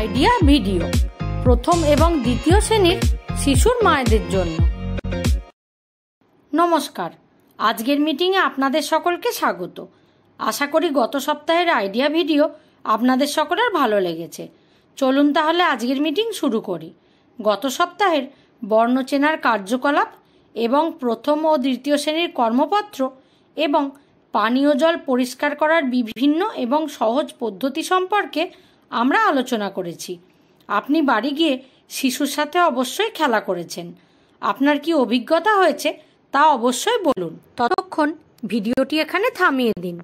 idea video প্রথম এবং দ্বিতীয় শ্রেণীর শিশুর মায়েদের জন্য নমস্কার আজকের মিটিংয়ে আপনাদের সকলকে স্বাগত আশা করি গত সপ্তাহের আইডিয়া ভিডিও আপনাদের সকলের ভালো লেগেছে চলুন তাহলে আজকের মিটিং শুরু করি গত সপ্তাহের বর্ণ চেনার কার্যকলাপ এবং প্রথম ও দ্বিতীয় শ্রেণীর কর্মপত্র এবং পানীয় জল পরিষ্কার করার বিভিন্ন এবং সহজ পদ্ধতি সম্পর্কে আমরা আলোচনা করেছি আপনি বাড়ি গিয়ে শিশুর সাথে অবশ্যই খেলা করেছেন আপনার কি অভিজ্ঞতা হয়েছে তা অবশ্যই বলুন ততক্ষণ ভিডিওটি এখানে থামিয়ে দিন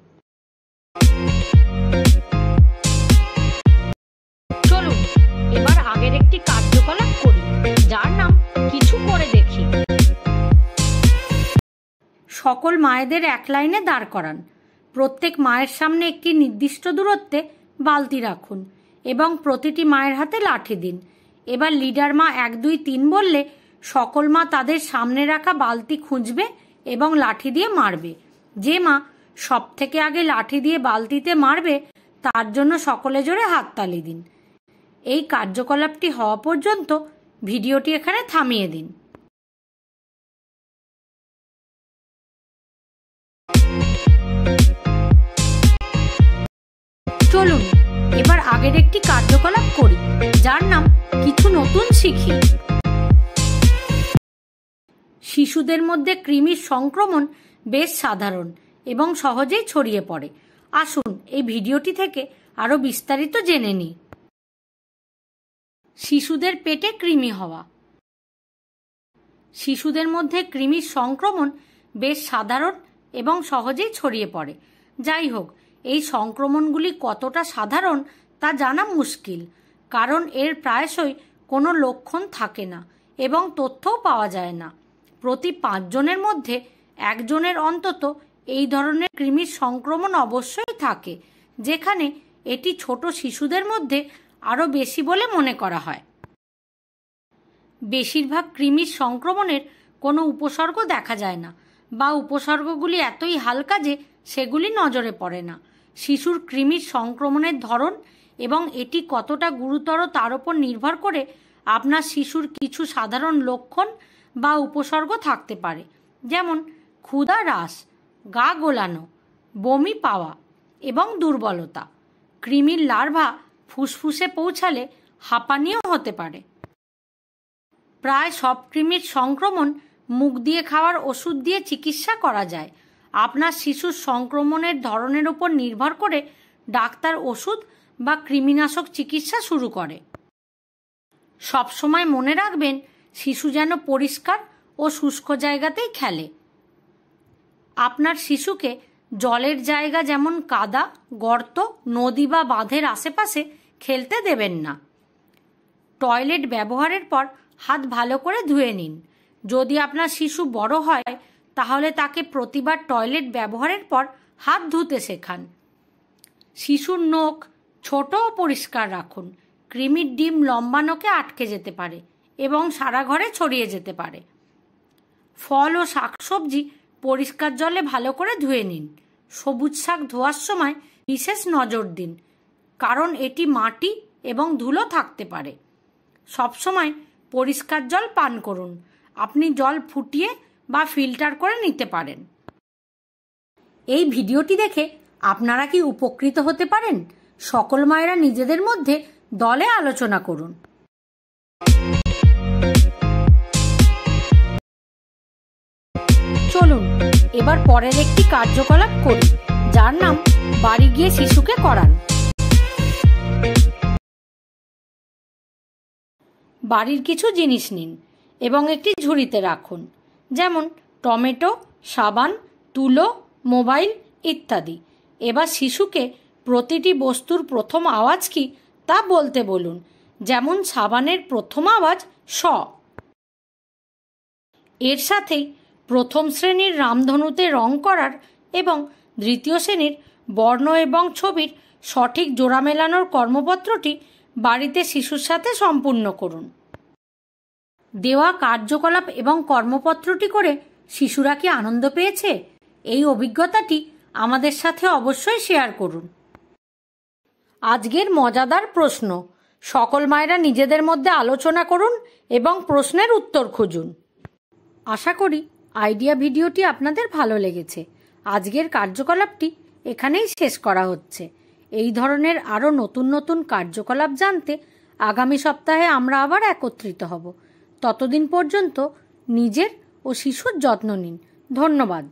চলুন এবার আগের একটি কার্যকলাপ করি যার নাম কিছু করে দেখি সকল মায়েদের এক লাইনে দাঁড় করান প্রত্যেক মায়ের সামনে একটি নির্দিষ্ট দূরত্বে বালতি রাখুন এবং প্রতিটি মায়ের হাতে লাঠি দিন এবার লিডার মা এক দুই তিন বললে সকল মা তাদের সামনে রাখা বালতি খুঁজবে এবং লাঠি দিয়ে মারবে যে মা সব থেকে আগে লাঠি দিয়ে বালতিতে মারবে তার জন্য সকলে জোরে হাততালি দিন এই কার্যকলাপটি হওয়া পর্যন্ত ভিডিওটি এখানে থামিয়ে দিন চলুন আগের একটি কার্যকলাপ করি যার নাম কিছু নতুন শিখি শিশুদের মধ্যে কৃমির সংক্রমণ বেশ সাধারণ এবং সহজেই ছড়িয়ে পড়ে আসুন এই ভিডিওটি থেকে আরও বিস্তারিত জেনে নিই শিশুদের পেটে কৃমি হওয়া শিশুদের মধ্যে কৃমির সংক্রমণ বেশ সাধারণ এবং সহজেই ছড়িয়ে পড়ে যাই হোক এই সংক্রমণগুলি কতটা সাধারণ তা জানা মুশকিল কারণ এর প্রায়শই কোনো লক্ষণ থাকে না এবং তথ্যও পাওয়া যায় না প্রতি পাঁচজনের মধ্যে একজনের অন্তত এই ধরনের কৃমির সংক্রমণ অবশ্যই থাকে যেখানে এটি ছোট শিশুদের মধ্যে আরও বেশি বলে মনে করা হয় বেশিরভাগ কৃমির সংক্রমণের কোনো উপসর্গ দেখা যায় না বা উপসর্গগুলি এতই হালকা যে সেগুলি নজরে পড়ে না শিশুর কৃমির সংক্রমণের ধরন এবং এটি কতটা গুরুতর তার উপর নির্ভর করে আপনার শিশুর কিছু সাধারণ লক্ষণ বা উপসর্গ থাকতে পারে যেমন ক্ষুধা হ্রাস গা গোলানো বমি পাওয়া এবং দুর্বলতা কৃমির লার্ভা ফুসফুসে পৌঁছালে হাঁপানিও হতে পারে প্রায় সব কৃমির সংক্রমণ মুখ দিয়ে খাওয়ার ওষুধ দিয়ে চিকিৎসা করা যায় আপনার শিশুর সংক্রমণের ধরনের উপর নির্ভর করে ডাক্তার ওষুধ বা কৃমিনাশক চিকিৎসা শুরু করে সবসময় মনে রাখবেন শিশু যেন পরিষ্কার ও শুষ্ক জায়গাতেই খেলে আপনার শিশুকে জলের জায়গা যেমন কাদা গর্ত নদী বা বাঁধের আশেপাশে খেলতে দেবেন না টয়লেট ব্যবহারের পর হাত ভালো করে ধুয়ে নিন যদি আপনার শিশু বড় হয় তাহলে তাকে প্রতিবার টয়লেট ব্যবহারের পর হাত ধুতে শেখান শিশুর নখ ছোট ও পরিষ্কার রাখুন কৃমির ডিম লম্বানোকে আটকে যেতে পারে এবং সারা ঘরে ছড়িয়ে যেতে পারে ফল ও শাকসবজি পরিষ্কার জলে ভালো করে ধুয়ে নিন সবুজ শাক ধোয়ার সময় বিশেষ নজর দিন কারণ এটি মাটি এবং ধুলো থাকতে পারে সবসময় পরিষ্কার জল পান করুন আপনি জল ফুটিয়ে বা ফিল্টার করে নিতে পারেন এই ভিডিওটি দেখে আপনারা কি উপকৃত হতে পারেন সকল মায়েরা নিজেদের মধ্যে দলে আলোচনা করুন চলুন এবার পরের একটি কার্যকলাপ করি যার নাম বাড়ি গিয়ে শিশুকে করান বাড়ির কিছু জিনিস নিন এবং একটি ঝুড়িতে রাখুন যেমন টমেটো সাবান তুলো মোবাইল ইত্যাদি এবার শিশুকে প্রতিটি বস্তুর প্রথম আওয়াজ কি তা বলতে বলুন যেমন সাবানের প্রথম আওয়াজ স এর সাথেই প্রথম শ্রেণীর রামধনুতে রং করার এবং দ্বিতীয় শ্রেণীর বর্ণ এবং ছবির সঠিক জোড়া মেলানোর কর্মপত্রটি বাড়িতে শিশুর সাথে সম্পূর্ণ করুন দেওয়া কার্যকলাপ এবং কর্মপত্রটি করে শিশুরা কি আনন্দ পেয়েছে এই অভিজ্ঞতাটি আমাদের সাথে অবশ্যই শেয়ার করুন আজকের মজাদার প্রশ্ন সকল মায়েরা নিজেদের মধ্যে আলোচনা করুন এবং প্রশ্নের উত্তর খুঁজুন আশা করি আইডিয়া ভিডিওটি আপনাদের ভালো লেগেছে আজকের কার্যকলাপটি এখানেই শেষ করা হচ্ছে এই ধরনের আরও নতুন নতুন কার্যকলাপ জানতে আগামী সপ্তাহে আমরা আবার একত্রিত হব ততদিন পর্যন্ত নিজের ও শিশুর যত্ন নিন ধন্যবাদ